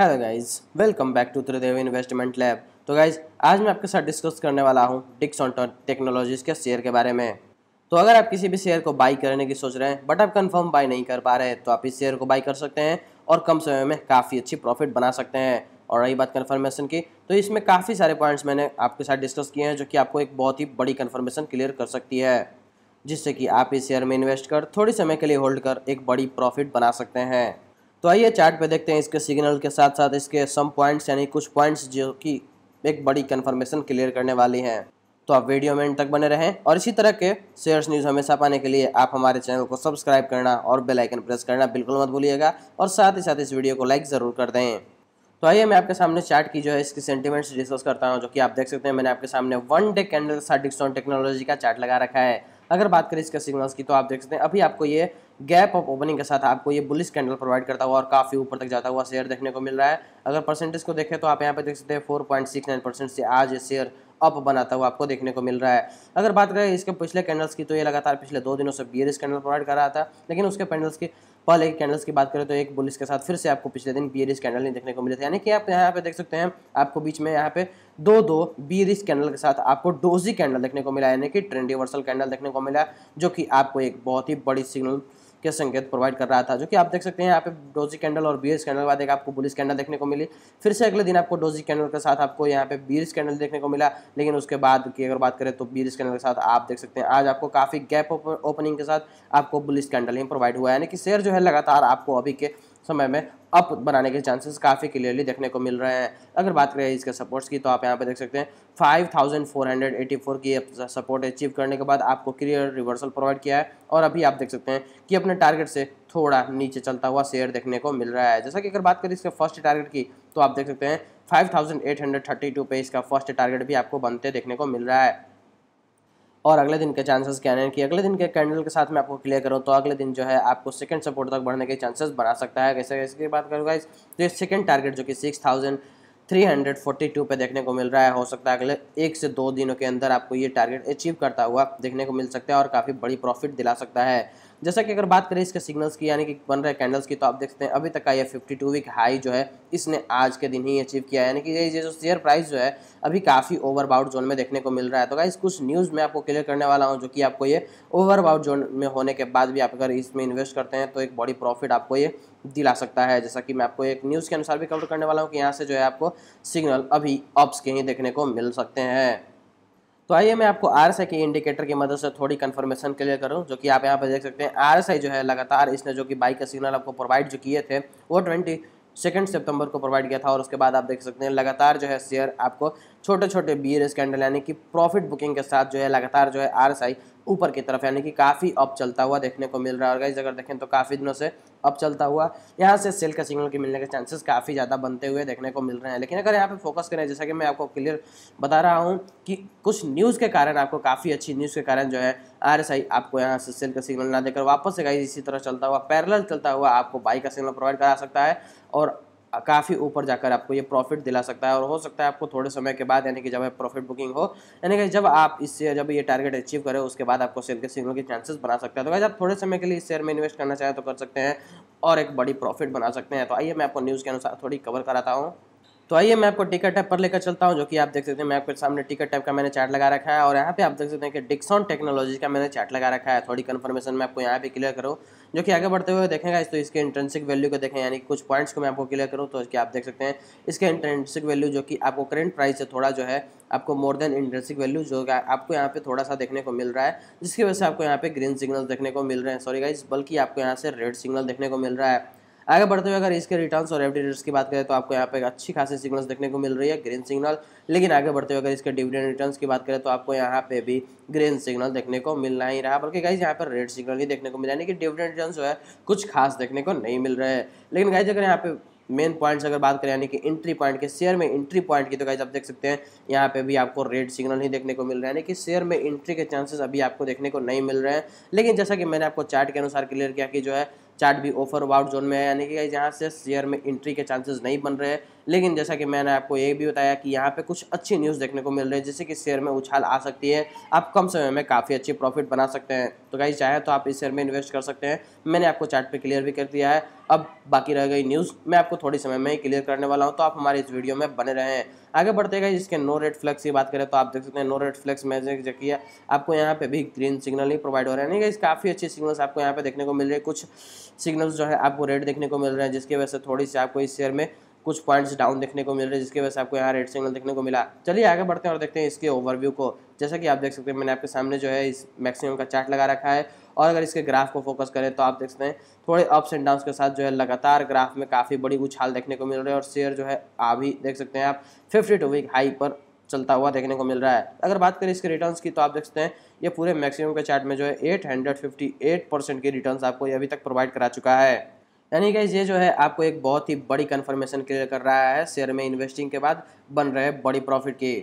hello guys welcome back to Tridev investment lab तो guys आज मैं आपके साथ डिस्कस करने वाला हूँ डिक्स ऑन टेक्नोलॉजीज़ के शेयर के बारे में तो अगर आप किसी भी शेयर को बाई करने की सोच रहे हैं बट आप कंफर्म बाई नहीं कर पा रहे हैं तो आप इस शेयर को बाई कर सकते हैं और कम समय में काफ़ी अच्छी प्रॉफिट बना सकते हैं और रही बात कन्फर्मेशन की तो इसमें काफ़ी सारे पॉइंट्स मैंने आपके साथ डिस्कस किए हैं जो कि आपको एक बहुत ही बड़ी कन्फर्मेशन क्लियर कर सकती है जिससे कि आप इस शेयर में इन्वेस्ट कर थोड़ी समय के लिए होल्ड कर एक बड़ी प्रॉफिट बना सकते हैं तो आइए चार्ट पे देखते हैं इसके सिग्नल के साथ साथ इसके सम पॉइंट्स यानी कुछ पॉइंट्स जो कि एक बड़ी कन्फर्मेशन क्लियर करने वाली हैं तो आप वीडियो में इन तक बने रहें और इसी तरह के शेयर्स न्यूज़ हमेशा पाने के लिए आप हमारे चैनल को सब्सक्राइब करना और बेल आइकन प्रेस करना बिल्कुल मत भूलिएगा और साथ ही साथ इस वीडियो को लाइक ज़रूर कर दें तो आइए मैं आपके सामने चार्ट की जो है इसकी सेंटीमेंट्स डिस्कस करता हूँ जो कि आप देख सकते हैं मैंने आपके सामने वन डे कैंडल के साथ टेक्नोलॉजी का चार्ट लगा रखा है अगर बात करें इसके सिग्नल्स की तो आप देख सकते हैं अभी आपको ये गैप ऑफ ओपनिंग के साथ आपको ये बुलिस कैंडल प्रोवाइड करता हुआ और काफ़ी ऊपर तक जाता हुआ शेयर देखने को मिल रहा है अगर परसेंटेज को देखें तो आप यहाँ पे देख सकते हैं four point six nine percent से आज ये शेयर अप बनाता हुआ आपको देखने को मिल रहा है अगर बात करें इसके पिछले कैंडल्स की तो ये लगातार पिछले दो दिनों से बियरिस कैंडल प्रोवाइड कर रहा था लेकिन उसके पैंडल्स की पहले के कैंडल्स की बात करें तो एक बुलिस के साथ फिर से आपको पिछले दिन बी कैंडल नहीं देखने को मिले थे यानी कि आप यहाँ पे देख सकते हैं आपको बीच में यहाँ पे दो दो बी कैंडल के साथ आपको डोजी कैंडल देखने को मिला यानी कि ट्रेंडिवर्सल कैंडल देखने को मिला जो कि आपको एक बहुत ही बड़ी सिग्नल के संकेत प्रोवाइड कर रहा था जो कि आप देख सकते हैं यहाँ पे डोजी कैंडल और बीएस कैंडल के बाद एक आपको बुलिस कैंडल देखने को मिली फिर से अगले दिन आपको डोजी कैंडल के साथ आपको यहाँ पे बीरिस कैंडल देखने को मिला लेकिन उसके बाद की अगर बात करें तो बीरिस कैंडल के साथ आप देख सकते हैं आज आपको काफ़ी गैप ओपनिंग के साथ आपको बुलिस कैंडल ही प्रोवाइड हुआ है यानी कि शेयर जो है लगातार आपको अभी के समय में अप बनाने के चांसेस काफ़ी क्लियरली देखने को मिल रहे हैं अगर बात करें इसके सपोर्ट्स की तो आप यहाँ पर देख सकते हैं 5484 की सपोर्ट अचीव करने के बाद आपको क्लियर रिवर्सल प्रोवाइड किया है और अभी आप देख सकते हैं कि अपने टारगेट से थोड़ा नीचे चलता हुआ शेयर देखने को मिल रहा है जैसा कि अगर बात करें इसके फर्स्ट टारगेट की तो आप देख सकते हैं फाइव पे इसका फर्स्ट टारगेट भी आपको बनते देखने को मिल रहा है और अगले दिन के चांसेस क्या हैं कि अगले दिन के कैंडल के साथ मैं आपको क्लियर करूँ तो अगले दिन जो है आपको सेकंड सपोर्ट तक बढ़ने के चांसेस बना सकता है कैसे कैसे की बात करूँगा तो इस तो सेकंड टारगेट जो कि सिक्स थाउजेंड 342 पे देखने को मिल रहा है हो सकता है अगले एक से दो दिनों के अंदर आपको ये टारगेट अचीव करता हुआ देखने को मिल सकता है और काफ़ी बड़ी प्रॉफिट दिला सकता है जैसा कि अगर बात करें इसके सिग्नल्स की यानी कि बन रहे कैंडल्स की तो आप देखते हैं अभी तक का ये 52 वीक हाई जो है इसने आज के दिन ही अचीव किया है यानी कि ये जो शेयर प्राइस जो है अभी काफ़ी ओवरबाउट जोन में देखने को मिल रहा है तो इस कुछ न्यूज़ मैं आपको क्लियर करने वाला हूँ जो कि आपको ये ओवरबाउट जोन में होने के बाद भी आप अगर इसमें इन्वेस्ट करते हैं तो एक बड़ी प्रॉफिट आपको ये दिला सकता है जैसा कि मैं आपको एक न्यूज़ के अनुसार भी कवर करने वाला हूँ कि यहाँ से जो है आपको सिग्नल अभी ऑप्स के ही देखने को मिल सकते हैं तो आइए मैं आपको आर के इंडिकेटर की मदद से थोड़ी कन्फर्मेशन क्लियर करूँ जो कि आप यहाँ पर देख सकते हैं आर जो है लगातार इसने जो कि बाइक का सिग्नल आपको प्रोवाइड जो किए थे वो ट्वेंटी सेकेंड सितंबर को प्रोवाइड किया था और उसके बाद आप देख सकते हैं लगातार जो है शेयर आपको छोटे छोटे बियर स्कैंडल यानी कि प्रॉफिट बुकिंग के साथ जो है लगातार जो है आर ऊपर की तरफ यानी कि काफ़ी अप चलता हुआ देखने को मिल रहा है और गाइज अगर देखें तो काफ़ी दिनों से अप चलता हुआ यहाँ से सेल का सिग्नल के मिलने के चांसेस काफ़ी ज़्यादा बनते हुए देखने को मिल रहे हैं लेकिन अगर यहाँ पे फोकस करें जैसा कि मैं आपको क्लियर बता रहा हूँ कि कुछ न्यूज़ के कारण आपको काफ़ी अच्छी न्यूज़ के कारण जो है आर आपको यहाँ से सेल का सिग्नल ना देकर वापस से गाइज इसी तरह चलता हुआ पैरल चलता हुआ आपको बाई का सिग्नल प्रोवाइड करा सकता है और काफ़ी ऊपर जाकर आपको ये प्रॉफिट दिला सकता है और हो सकता है आपको थोड़े समय के बाद यानी कि जब प्रॉफिट बुकिंग हो यानी कि जब आप इससे जब ये टारगेट अचीव करें उसके बाद आपको सेल के सिग्नल के चांसेस बना सकते हैं तो भाई आप थोड़े समय के लिए इस शेयर में इन्वेस्ट करना चाहें तो कर सकते हैं और एक बड़ी प्रॉफिट बना सकते हैं तो आइए मैं आपको न्यूज़ के अनुसार थोड़ी कवर कराता हूँ तो आइए मैं आपको टिकट टाइप पर लेकर चलता हूँ जो कि आप देख सकते हैं मैं आपके सामने टिकट टैप का मैंने चार्ट लगा रखा है और यहाँ पे आप देख सकते हैं कि डिक्सॉन टेक्नोलॉजी का मैंने चार्ट लगा रखा है थोड़ी कन्फर्मेशन मैं आपको यहाँ पे क्लियर करूँ जो कि आगे बढ़ते हुए देखेंगे इस तो इसके इंटरेंसिक वैल्यू को देखें यानी कुछ पॉइंट्स को मैं आपको क्लियर करूँ तो इसके आप देख सकते हैं इसके इंटेंसिक वैल्यू जो कि आपको करेंट प्राइस से थोड़ा जो है आपको मोर देन इंटेंसिक वैल्यू जो आपको यहाँ पे थोड़ा सा देखने को मिल रहा है जिसकी वजह से आपको यहाँ पे ग्रीन सिग्नल देखने को मिल रहे हैं सॉरी गाइज बल्कि आपको यहाँ से रेड सिग्नल देखने को मिल रहा है आगे बढ़ते हुए अगर इसके रिटर्न्स और एफ की बात करें तो आपको यहाँ पे अच्छी खासी सिग्नल्स देखने को मिल रही है ग्रीन सिग्नल लेकिन आगे बढ़ते हुए अगर इसके डिविडेंड रिटर्न्स की बात करें तो आपको यहाँ पे भी ग्रीन सिग्नल देखने को मिलना ही रहा बल्कि गाइज यहाँ पर रेड सिग्नल ही देखने को मिला यानी कि डिविडेंड रिटर्न जो है कुछ खास देखने को नहीं मिल रहे लेकिन गाइज अगर यहाँ पे मेन पॉइंट्स अगर बात करें यानी कि एंट्री पॉइंट के शेयर में एंट्री पॉइंट की तो गाइज आप देख सकते हैं यहाँ पे भी आपको रेड सिग्नल ही देखने को मिल रहा है यानी कि शेयर में एंट्री के चांसेस अभी आपको देखने को नहीं मिल रहे हैं लेकिन जैसा कि मैंने आपको चार्ट के अनुसार क्लियर किया कि जो है चार्ट भी ऑफर वाउट जोन में है यानी कि यहाँ से शेयर में एंट्री के चांसेस नहीं बन रहे लेकिन जैसा कि मैंने आपको ये भी बताया कि यहाँ पे कुछ अच्छी न्यूज़ देखने को मिल रही है जिससे कि शेयर में उछाल आ सकती है आप कम समय में काफ़ी अच्छी प्रॉफिट बना सकते हैं तो गाइज चाहे तो आप इस शेयर में इन्वेस्ट कर सकते हैं मैंने आपको चार्ट पे क्लियर भी कर दिया है अब बाकी रह गई न्यूज़ मैं आपको थोड़ी समय में ही क्लियर करने वाला हूँ तो आप हमारे इस वीडियो में बने रहे हैं आगे बढ़ते गए इसके नो रेड फ्लैक्स की बात करें तो आप देख सकते हैं नो रेड फ्लैक्स जो किया आपको यहाँ पे भी ग्रीन सिग्नल ही प्रोवाइड हो रहे हैं गाइज काफ़ी अच्छे सिग्नल्स आपको यहाँ पे देखने को मिल रहे हैं कुछ सिग्नल्स जो है आपको रेड देखने को मिल रहे हैं जिसकी वजह से थोड़ी सी आपको इस शेयर में कुछ पॉइंट्स डाउन देखने को मिल रहे हैं जिसकी वजह से आपको यहाँ रेड सिग्नल देखने को मिला चलिए आगे बढ़ते हैं और देखते हैं इसके ओवरव्यू को जैसा कि आप देख सकते हैं मैंने आपके सामने जो है इस मैक्सिमम का चार्ट लगा रखा है और अगर इसके ग्राफ को फोकस करें तो आप देख सकते हैं थोड़े अप्स एंड डाउन के साथ जो है लगातार ग्राफ में काफ़ी बड़ी उछाल देखने को मिल रही है और शेयर जो है अभी देख सकते हैं आप फिफ्टी टू वीक हाई पर चलता हुआ देखने को मिल रहा है अगर बात करें इसके रिटर्न्स की तो आप देख सकते हैं ये पूरे मैक्सिमम के चार्ट में जो है 858 परसेंट के रिटर्न्स आपको ये अभी तक प्रोवाइड करा चुका है यानी कि ये जो है आपको एक बहुत ही बड़ी कन्फर्मेशन क्लियर कर रहा है शेयर में इन्वेस्टिंग के बाद बन रहे बड़ी प्रॉफिट की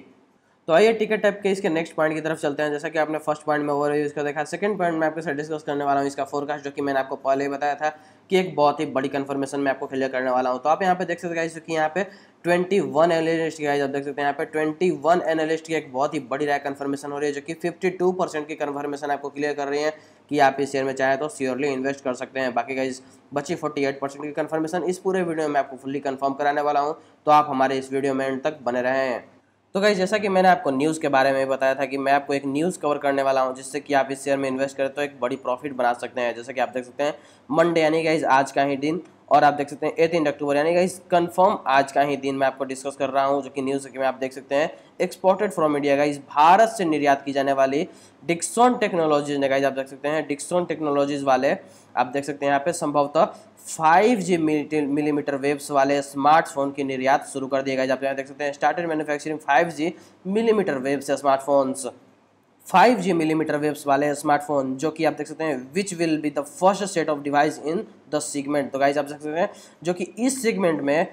तो आइए टिकट टाइप के इसके नेक्स्ट पॉइंट की तरफ चलते हैं जैसा कि आपने फर्स्ट पॉइंट में ओवरव्यू इसका देखा सेकंड पॉइंट में आपके साथ डिस्कस करने वाला हूँ इसका फोरकास्ट जो कि मैंने आपको पहले ही बताया था कि एक बहुत ही बड़ी कन्फर्मेशन मैं आपको क्लियर करने वाला हूँ तो आप यहाँ पे देख सकते हैं जो कि यहाँ पे ट्वेंटी वन एनालिस्ट की आप देख सकते हैं यहाँ पे ट्वेंटी वन एनालिस्ट की एक बहुत ही बड़ी राय कन्फर्मेशन हो रही है जो कि टू परसेंट की कन्फर्मेशन आपको क्लियर कर रही है कि आप इस शेयर में चाहे तो श्योरली इन्वेस्ट कर सकते हैं बाकी गाइज बची 48 परसेंट की कन्फर्मेशन इस पूरे वीडियो में आपको फुल्ली कंफर्म कराने वाला हूँ तो आप हमारे इस वीडियो में एंड तक बने रहें तो गाइज जैसा कि मैंने आपको न्यूज़ के बारे में बताया था कि मैं आपको एक न्यूज़ कवर करने वाला हूं जिससे कि आप इस शेयर में इन्वेस्ट करें तो एक बड़ी प्रॉफिट बना सकते हैं जैसा कि आप देख सकते हैं मंडे यानी गाइज आज का ही दिन और आप देख सकते हैं एटीन अक्टूबर यानी कि कन्फर्म आज का ही दिन मैं आपको डिस्कस कर रहा हूँ जो कि न्यूज़ में आप देख सकते हैं एक्सपोर्टेड फ्रॉम इंडिया इस भारत से निर्यात की जाने वाली डिक्सॉन टेक्नोलॉजीज ने गाइज आप देख सकते हैं डिक्सॉन टेक्नोलॉजीज वाले आप देख सकते हैं यहाँ पे संभवतः फाइव जी मिलीमीटर वेव्स वाले स्मार्टफोन की निर्यात शुरू कर दिया जब आप यहाँ देख सकते हैं started manufacturing five G millimetre waves smartphones five G millimetre waves वाले स्मार्टफोन जो कि आप देख सकते हैं which will be the first set of device in the segment तो गाइज आप देख सकते हैं जो कि इस सीगमेंट में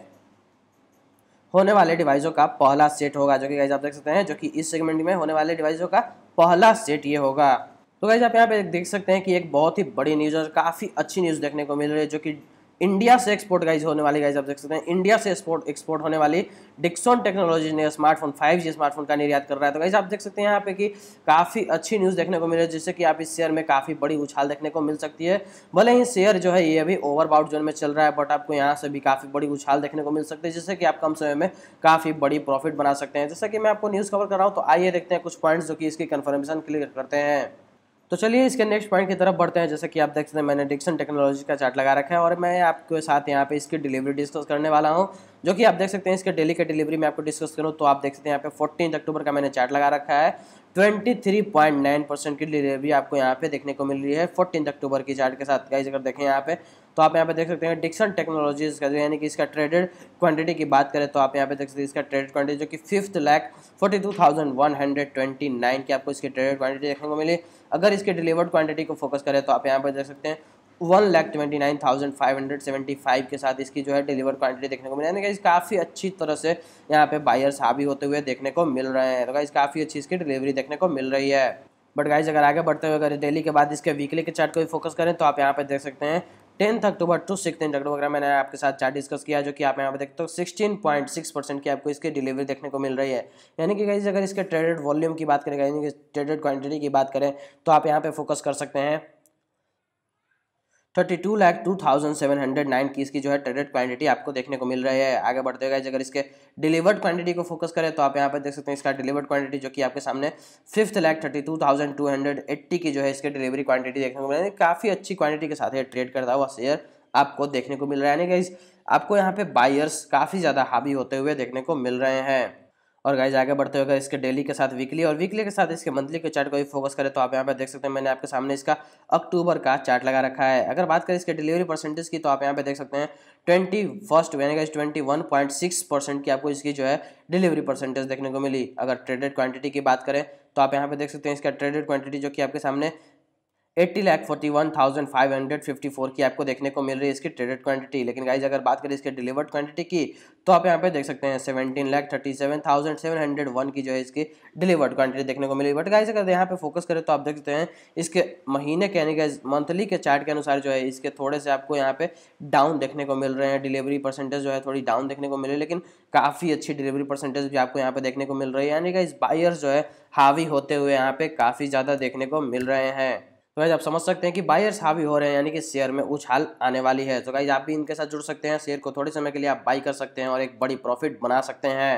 होने वाले डिवाइसों का पहला सेट होगा जो कि गाइज आप देख सकते हैं जो कि इस सेगमेंट में होने वाले डिवाइसों का पहला सेट ये होगा तो गाइज आप यहाँ पे देख सकते हैं कि एक बहुत ही बड़ी न्यूज़ और काफ़ी अच्छी न्यूज़ देखने को मिल रही है जो कि इंडिया से एक्सपोर्ट गाइज होने वाली गाइज आप देख सकते हैं इंडिया से एक्सपोर्ट एक्सपोर्ट होने वाली डिक्सॉन टेक्नोलॉजी ने स्मार्टफोन 5G स्मार्टफोन का निर्यात कर रहा है तो गाइज आप देख सकते हैं यहाँ पे कि काफ़ी अच्छी न्यूज़ देखने को मिल रही है जिससे कि आप इस शेयर में काफ़ी बड़ी उछाल देखने को मिल सकती है भले ही शेयर जो है ये अभी ओवरबाउट जोन में चल रहा है बट आपको यहाँ से भी काफ़ी बड़ी उछाल देखने को मिल सकती है जिससे कि आप कम समय में काफ़ी बड़ी प्रॉफिट बना सकते हैं जैसे कि मैं आपको न्यूज़ कवर कर रहा हूँ तो आइए देखते हैं कुछ पॉइंट्स जो कि इसकी कन्फर्मेशन क्लियर करते हैं तो चलिए इसके नेक्स्ट पॉइंट की तरफ बढ़ते हैं जैसे कि आप देख सकते हैं मैंने डिक्सन टेक्नोलॉजी का चार्ट लगा रखा है और मैं आपके साथ यहाँ पे इसकी डिलीवरी डिस्कस करने वाला हूँ जो कि आप देख सकते हैं इसके डेली के डिलीवरी में आपको डिस्कस करूँ तो आप देख सकते हैं यहाँ पे फोर्टीन अक्टूबर का मैंने चार्ट लगा रखा है 23.9 परसेंट की डिलीवरी आपको यहाँ पे देखने को मिल रही है फोर्टीन अक्टूबर की चार्ट के साथ गाइज अगर देखें यहाँ पे तो आप यहाँ पे देख सकते हैं डिक्सन टेक्नोलॉजीज़ का जो यानी कि इसका ट्रेडेड क्वांटिटी की बात करें तो आप यहाँ पे देख सकते हैं इसका ट्रेडेड क्वांटिटी जो कि fifth lakh forty two thousand one hundred twenty nine की आपको इसकी ट्रेडेड क्वांटिटी देखने को मिली अगर इसके डिलीवर्ड क्वांटिटी को फोकस करें तो आप यहाँ पर देख सकते हैं one lakh twenty nine thousand five hundred seventy five के साथ इसकी जो है डिलीवर क्वांटिटी देखने को मिली यानी कि काफ़ी अच्छी तरह से यहाँ पे बायर्स हावी होते हुए देखने को मिल रहे हैं तो इस काफ़ी अच्छी इसकी डिलीवरी देखने को मिल रही है बट गाइज अगर आगे बढ़ते हुए अगर डेली के बाद इसके वीकली के चार्ट को भी फोकस करें तो आप यहाँ पे देख सकते हैं tenth October to sixteen October का मैंने आपके साथ चार्ट डिस्कस किया जो कि आप यहाँ पर देखते हो सिक्सटीन पॉइंट सिक्स परसेंट की आपको इसकी डिलीवरी देखने को मिल रही है यानी कि कहीं अगर इसके ट्रेडेड वॉल्यूम की बात करें यानी कि ट्रेडेड क्वांटिटी की बात करें तो आप यहाँ पे फोकस कर सकते हैं thirty two lakh two thousand seven hundred nine की इसकी जो है ट्रेडेड क्वांटिटी आपको देखने को मिल रही है आगे बढ़ते गए अगर इसके डिलीवर्ड क्वांटिटी को फोकस करें तो आप यहाँ पर देख सकते हैं इसका डिलीवर्ड क्वांटिटी जो कि आपके सामने fifth lakh thirty two thousand two hundred eighty की जो है इसके डिलीवरी क्वांटिटी देखने को मिल रही है काफ़ी अच्छी क्वांटिटी के साथ ये ट्रेड करता हुआ शेयर आपको देखने को मिल रहा है यानी कि आपको यहाँ पे बायर्स काफ़ी ज़्यादा हावी होते हुए देखने को मिल रहे हैं और गाइज आगे बढ़ते हुए इसके डेली के साथ वीकली और वीकली के साथ इसके मंथली के चार्ट को भी फोकस करें तो आप यहाँ पे देख सकते हैं मैंने आपके सामने इसका अक्टूबर का चार्ट लगा रखा है अगर बात करें इसके डिलीवरी परसेंटेज की तो आप यहाँ पे देख सकते हैं ट्वेंटी फर्स्ट यानी कि twenty one point six percent की आपको इसकी जो है डिलीवरी परसेंटेज देखने को मिली अगर ट्रेडेड क्वांटिटी की बात करें तो आप यहाँ पे देख सकते हैं इसका ट्रेडेड क्वांटिटी जो कि आपके सामने eighty lakh forty one thousand five hundred fifty four की आपको देखने को मिल रही है इसकी ट्रेडेड क्वांटिटी लेकिन गाइज अगर बात करें इसके डिलीवर्ड क्वांटिटी की तो आप यहाँ पे देख सकते हैं seventeen lakh thirty seven thousand seven hundred one की जो है इसकी डिलीवर्ड क्वांटिटी देखने को मिली बट गाइज अगर यहाँ पे फोकस करें तो आप देख सकते हैं इसके महीने के यानी गाइज मंथली के चार्ट के अनुसार जो है इसके थोड़े से आपको यहाँ पे डाउन देखने को मिल रहे हैं डिलीवरी परसेंटेज जो है थोड़ी डाउन देखने को मिल रही है लेकिन काफ़ी अच्छी डिलीवरी परसेंटेज भी आपको यहाँ पे देखने को मिल रही है यानी गाइज बायर्स जो है हावी होते हुए यहाँ पे काफ़ी ज़्यादा देखने को मिल रहे हैं तो गाइज आप समझ सकते हैं कि बायर्स हावी हो रहे हैं यानी कि शेयर में उछाल आने वाली है तो गाइज आप भी इनके साथ जुड़ सकते हैं शेयर को थोड़े समय के लिए आप बाई कर सकते हैं और एक बड़ी प्रॉफिट बना सकते हैं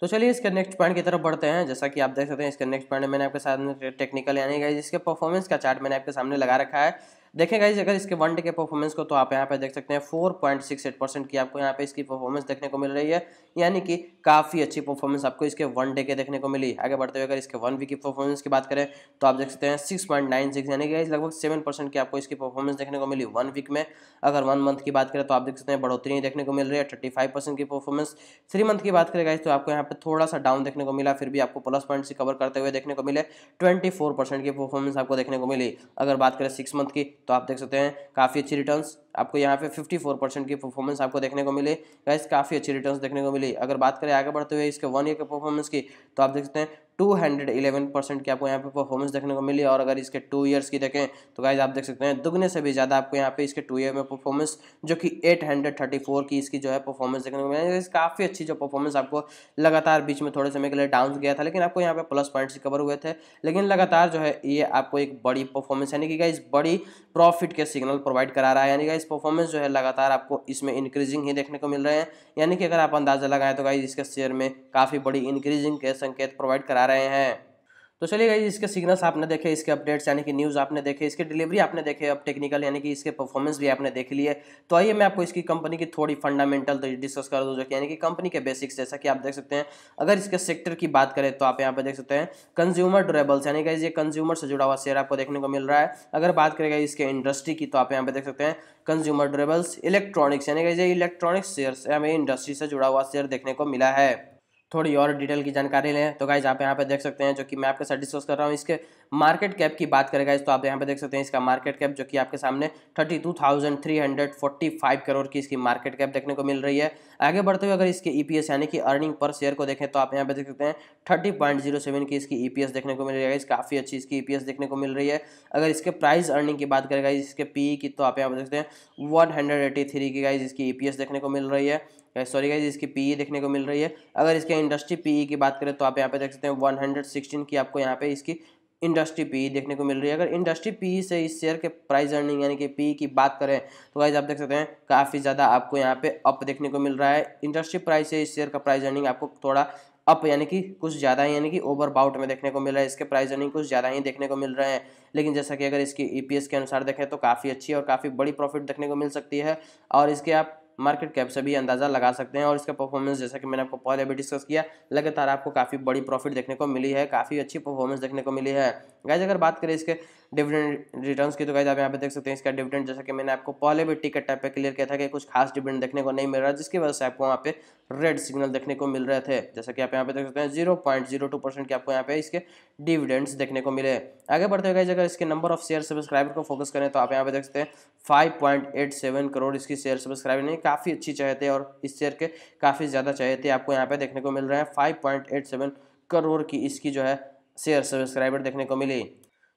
तो चलिए इसके नेक्स्ट पॉइंट की तरफ बढ़ते हैं जैसा कि आप देख सकते हैं इसके नेक्स्ट पॉइंट मैंने आपके सामने टेक्निकल यानी गाइज इसके परफॉर्मेंस का चार्ट मैंने आपके सामने लगा रखा है देखें गाइज अगर इसके वन डे के परफॉर्मेंस को तो आप यहाँ पे देख सकते हैं four point six eight percent की आपको यहाँ पे इसकी परफॉर्मेंस देखने को मिल रही है यानी कि काफ़ी अच्छी परफॉर्मेंस आपको इसके वन डे के देखने को मिली आगे बढ़ते हुए अगर इसके वन वीक की परफॉर्मेंस की बात करें तो आप देख सकते हैं सिक्स पॉइंट नाइन सिक्स यानी कि गाइज लगभग सेवन परसेंट की आपको इसकी परफॉर्मेंस देखने को मिली वन वीक में अगर वन मंथ की बात करें तो आप देख सकते हैं बढ़ोतरी देखने को मिल रही है थर्टी फाइव परसेंट की परफॉर्मेंस थ्री मंथ की बात करें गाइज तो आपको यहाँ पर थोड़ा सा डाउन देखने को मिला फिर भी आपको प्लस पॉइंट से कवर करते हुए देखने को मिले ट्वेंटी की परफॉर्मेंस आपको देखने को मिली अगर बात करें सिक्स मंथ की तो आप देख सकते हैं काफ़ी अच्छी रिटर्न्स आपको यहाँ पे 54 परसेंट की परफॉर्मेंस आपको देखने को मिली गाइस काफ़ी अच्छी रिटर्न देखने को मिली अगर बात करें आगे बढ़ते हुए इसके वन ईयर के परफॉर्मेंस की तो आप देख सकते हैं टू हंड्रेड इलेवन परसेंट की आपको यहाँ पे परफॉर्मेंस देखने को मिली और अगर इसके टू ईयर्स की देखें तो गाइज आप देख सकते हैं दुगने से भी ज़्यादा आपको यहाँ पे इसके टू ईयर में परफॉर्मेंस जो कि एट हंड्रेड थर्टी फोर की इसकी जो है परफॉर्मेंस देखने को मिली काफ़ी अच्छी जो परफॉर्मेंस आपको लगातार बीच में थोड़े समय के लिए डाउन गया था लेकिन आपको यहाँ पे प्लस पॉइंट कवर हुए थे लेकिन लगातार जो है ये आपको एक बड़ी परफॉर्मेंस यानी कि गाइज बड़ी प्रॉफिट के सिग्नल प्रोवाइड करा रहा है यानी गाइज परफॉर्मेंस जो है लगातार आपको इसमें इंक्रीजिंग ही देखने को मिल रहे हैं यानी कि अगर आप अंदाज़ा लगाएं तो गाइज इसके शेयर में काफ़ी बड़ी इंक्रीजिंग के संकेत प्रोवाइड करा रहे हैं तो चलिए गाइज इसके सिग्नल्स आपने देखे इसके अपडेट्स यानी कि न्यूज़ आपने देखे इसके डिलीवरी आपने देखे अब टेक्निकल यानी कि इसके परफॉर्मेंस भी आपने देख लिए तो आइए मैं आपको इसकी कंपनी की थोड़ी फंडामेंटल डिस्कस तो कर दूँ जो कि यानी कि कंपनी के बेसिक्स जैसा कि आप देख सकते हैं अगर इसके सेक्टर की बात करें तो आप यहाँ पर देख सकते हैं कंज्यूमर ड्यूरेबल्स यानी कि ये कंज्यूमर से जुड़ा हुआ शेयर आपको देखने को मिल रहा है अगर बात करेगा इसके इंडस्ट्री की तो आप यहाँ पर देख सकते हैं कंज्यूमर ड्यूरेबल्स इलेक्ट्रॉनिक्स यानी कि ये इलेक्ट्रॉनिक्स शेयर हमें इंडस्ट्री से जुड़ा हुआ शेयर देखने को मिला है थोड़ी और डिटेल की जानकारी लें तो गाइज आप यहाँ पे देख सकते हैं जो कि मैं आपके साथ डिस्कस कर रहा हूँ इसके मार्केट कैप की बात करें गाइज तो आप यहाँ पे देख सकते हैं इसका मार्केट कैप जो कि आपके सामने 32,345 करोड़ की इसकी मार्केट कैप देखने को मिल रही है आगे बढ़ते हुए अगर इसके ई e यानी कि अर्निंग पर शेयर को देखें तो आप यहाँ पे देख सकते हैं थर्टी पॉइंट जीरो सेवन की इसकी ई e देखने को मिल रही है काफ़ी अच्छी इसकी ई e देखने को मिल रही है अगर इसके प्राइस अर्निंग की बात करेगा इसके पी की तो आप यहाँ पर देखते हैं वन हंड्रेड थ्री की गाइज इसकी ई देखने को मिल रही है सॉरी uh, गाइज इसकी पीई e देखने को मिल रही है अगर इसके इंडस्ट्री पीई e की बात करें तो आप यहाँ पे देख सकते हैं 116 की आपको यहाँ पे इसकी इंडस्ट्री पी e देखने को मिल रही है अगर इंडस्ट्री पी से इस शेयर के प्राइस अर्निंग यानी कि पीई की बात करें तो गाइज आप देख सकते हैं काफ़ी ज़्यादा आपको यहाँ पे अप देखने को मिल रहा है इंडस्ट्री प्राइस से इस शेयर का प्राइस अर्निंग आपको थोड़ा अप यानी कि कुछ ज़्यादा ही यानी कि ओवर बाउट में देखने को मिल रहा है इसके प्राइस अर्निंग कुछ ज़्यादा ही देखने को मिल रहे हैं लेकिन जैसा कि अगर इसकी ई के अनुसार देखें तो काफ़ी अच्छी और काफ़ी बड़ी प्रॉफिट देखने को मिल सकती है और इसके आप मार्केट कैप से भी अंदाज़ा लगा सकते हैं और इसका परफॉर्मेंस जैसा कि मैंने आपको पहले भी डिस्कस किया लगातार आपको काफ़ी बड़ी प्रॉफिट देखने को मिली है काफ़ी अच्छी परफॉर्मेंस देखने को मिली है गाइज अगर बात करें इसके डिविडेंड रिटर्न्स की तो गाइज आप यहाँ पे देख सकते हैं इसका डिविडेंड जैसा कि मैंने आपको पहले भी टिकट टाइप पे क्लियर किया था कि कुछ खास डिविडेंड देखने को नहीं मिल रहा जिसकी वजह से आपको वहाँ पे रेड सिग्नल देखने को मिल रहे थे जैसा कि आप यहाँ पे देख सकते हैं zero point zero two percent के आपको यहाँ पे इसके डिविडेंड्स देखने को मिले आगे बढ़ते हुए अगर इसके नंबर ऑफ शेयर सब्सक्राइबर को फोकस करें तो आप यहाँ पे देख सकते हैं five point eight seven crore इसकी शेयर सब्सक्राइबर नहीं काफ़ी अच्छी चाहिए थे और इस शेयर के काफ़ी ज़्यादा चाहिए थे आपको यहाँ पे देखने को मिल रहे हैं five point eight seven crore की इसकी जो है शेयर सब्सक्राइबर देखने को मिली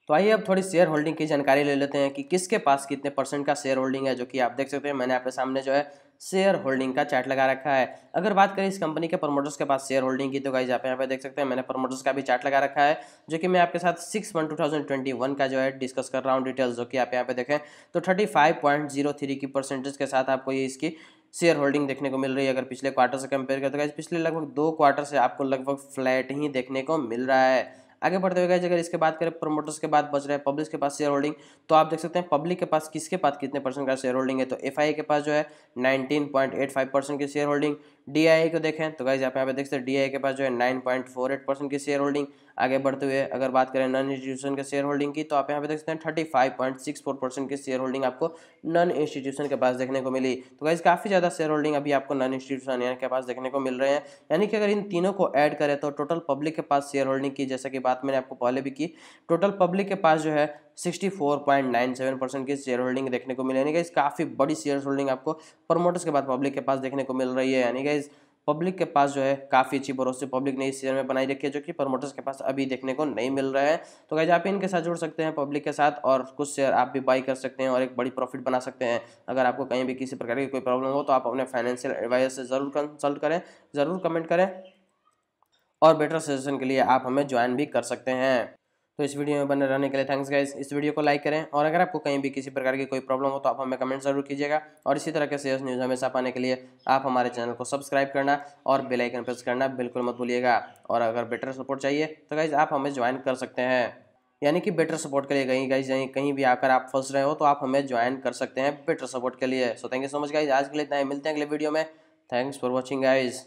तो आइए अब थोड़ी शेयर होल्डिंग की जानकारी ले लेते हैं कि किसके पास कितने परसेंट का शेयर होल्डिंग है जो कि आप देख सकते हैं मैंने आपके सामने जो है शेयर होल्डिंग का चार्ट लगा रखा है अगर बात करें इस कंपनी के प्रमोटर्स के पास शेयर होल्डिंग की तो गाइज आप यहाँ पे देख सकते हैं मैंने प्रमोटर्स का भी चार्ट लगा रखा है जो कि मैं आपके साथ six one two thousand twenty one का जो है डिस्कस कर रहा हूँ डिटेल्स जो कि आप यहाँ पे देखें तो thirty five point zero three की परसेंटेज के साथ आपको ये इसकी शेयर होल्डिंग देखने को मिल रही है अगर पिछले क्वार्टर से कंपेयर करते गाइज पिछले लगभग दो क्वार्टर से आपको लगभग फ्लैट ही देखने को मिल रहा है आगे बढ़ते हुए अगर इसके बात करें प्रोमोटर्स के बाद बच रहे हैं पब्लिक के पास शेयर होल्डिंग तो आप देख सकते हैं पब्लिक के पास किसके पास कितने परसेंट का शेयर होल्डिंग है तो एफ के पास जो है नाइनटीन की शेयर होल्डिंग डी को देखें तो गाइज यहाँ पे यहाँ पे देख सकते हैं डी के पास जो है nine point four eight percent की शेयर होल्डिंग आगे बढ़ते हुए अगर बात करें नॉन इंस्टीट्यूशन के शेयर होल्डिंग की तो आप यहाँ पे देख सकते हैं thirty five point six four percent की शेयर होल्डिंग आपको नॉन इंस्टीट्यूशन के पास देखने को मिली तो गाइज काफ़ी ज़्यादा शेयर होल्डिंग अभी आपको नॉन इंस्टीट्यूशन के पास देखने को मिल रहे हैं यानी कि अगर इन तीनों को ऐड करें तो टोटल पब्लिक के पास शेयर होल्डिंग की जैसा कि बात मैंने आपको पहले भी की टोटल पब्लिक के पास जो है 64.97 परसेंट की शेयर होल्डिंग देखने को मिले यानी कि काफ़ी बड़ी शेयर होल्डिंग आपको प्रमोटर्स के बाद पब्लिक के पास देखने को मिल रही है यानी कि पब्लिक के पास जो है काफ़ी अच्छी भरोसे पब्लिक ने इस शेयर में बनाई रखी है जो कि प्रमोटर्स के पास अभी देखने को नहीं मिल रहा है तो गाइज आप इनके साथ जुड़ सकते हैं पब्लिक के साथ और कुछ शेयर आप भी बाई कर सकते हैं और एक बड़ी प्रॉफिट बना सकते हैं अगर आपको कहीं भी किसी प्रकार की कोई प्रॉब्लम हो तो आप अपने फाइनेंशियल एडवाइजर से ज़रूर कंसल्ट करें ज़रूर कमेंट करें और बेटर सजेशन के लिए आप हमें ज्वाइन भी कर सकते हैं तो इस वीडियो में बने रहने के लिए थैंक्स गाइज इस वीडियो को लाइक करें और अगर आपको कहीं भी किसी प्रकार की कोई प्रॉब्लम हो तो आप हमें कमेंट जरूर कीजिएगा और इसी तरह के सीरियस न्यूज़ हमेशा पाने के लिए आप हमारे चैनल को सब्सक्राइब करना और बेलाइकन प्रेस करना बिल्कुल मत भूलिएगा और अगर बेटर सपोर्ट चाहिए तो गाइज़ आप हमें ज्वाइन कर सकते हैं यानी कि बेटर सपोर्ट के लिए कहीं गाइज यहीं कहीं भी आकर आप फंस रहे हो तो आप हमें ज्वाइन कर सकते हैं बेटर सपोर्ट के लिए so thank you so much guys आज के लिए इतना मिलते हैं अगले वीडियो में थैंक्स फॉर वॉचिंग गाइज़